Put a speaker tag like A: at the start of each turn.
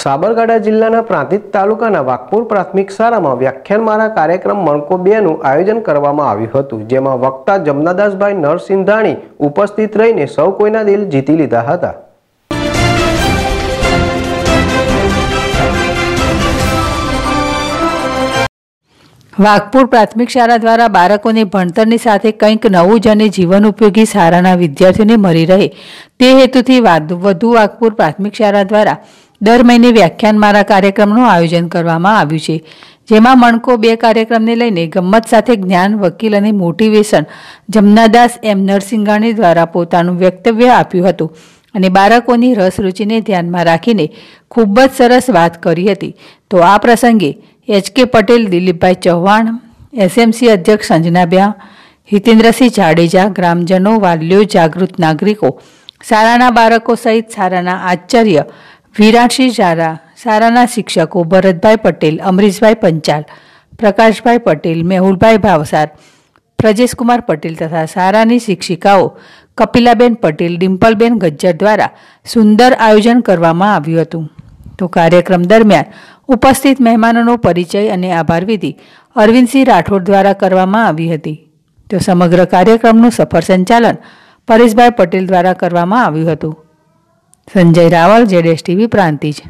A: સાબરકાંઠા જિલ્લાના પ્રાંતિજ તાલુકાના વાઘપુર પ્રાથમિક શાળામાં વ્યાખ્યાનમાળા કાર્યક્રમ મણકો બેનું આયોજન કરવામાં આવ્યું હતું જેમાં વક્તા જમનાદાસભાઈ નરસિંધાણી ઉપસ્થિત રહીને સૌ કોઈના દિલ જીતી લીધા હતા
B: વાઘપુર પ્રાથમિક શાળા દ્વારા બાળકોને ભણતરની સાથે કંઈક નવું જ અને જીવન ઉપયોગી શાળાના વિદ્યાર્થીઓને મળી રહે તે હેતુથી વધુ વાઘપુર પ્રાથમિક શાળા દ્વારા દર મહિને વ્યાખ્યાન મારા કાર્યક્રમનું આયોજન કરવામાં આવ્યું છે જેમાં મણકો બે કાર્યક્રમને લઈને ગમ્મત સાથે જ્ઞાન વકીલ અને મોટિવેશન જમનાદાસ એમ નરસિંહાણી દ્વારા પોતાનું વક્તવ્ય આપ્યું હતું અને બાળકોની રસરૂચિને ધ્યાનમાં રાખીને ખૂબ જ સરસ વાત કરી હતી તો આ પ્રસંગે એચ કે પટેલ દિલીપભાઈ ચૌહાણ એસએમસી અધ્યક્ષ સંજનાબ્યા હિતેન્દ્રસિંહ જાડેજા ગ્રામજનો વાલીઓ જાગૃત નાગરિકો શાળાના બાળકો સહિત શાળાના આચાર્ય વિરાટસિંહ ઝારા સારાના શિક્ષકો ભરતભાઈ પટેલ અમરીશભાઈ પંચાલ પ્રકાશભાઈ પટેલ મેહુલભાઈ ભાવસાર પ્રજેશકુમાર પટેલ તથા સારાની શિક્ષિકાઓ કપિલાબેન પટેલ ડિમ્પલબેન ગજ્જર દ્વારા સુંદર આયોજન કરવામાં આવ્યું હતું તો કાર્યક્રમ દરમિયાન ઉપસ્થિત મહેમાનોનો પરિચય અને આભાર વિધિ અરવિંદસિંહ રાઠોડ દ્વારા કરવામાં આવી હતી તો સમગ્ર કાર્યક્રમનું સફળ સંચાલન પરેશભાઈ પટેલ દ્વારા કરવામાં આવ્યું હતું સંજય રાવલ જેડેશ ટીવી પ્રાંતિજ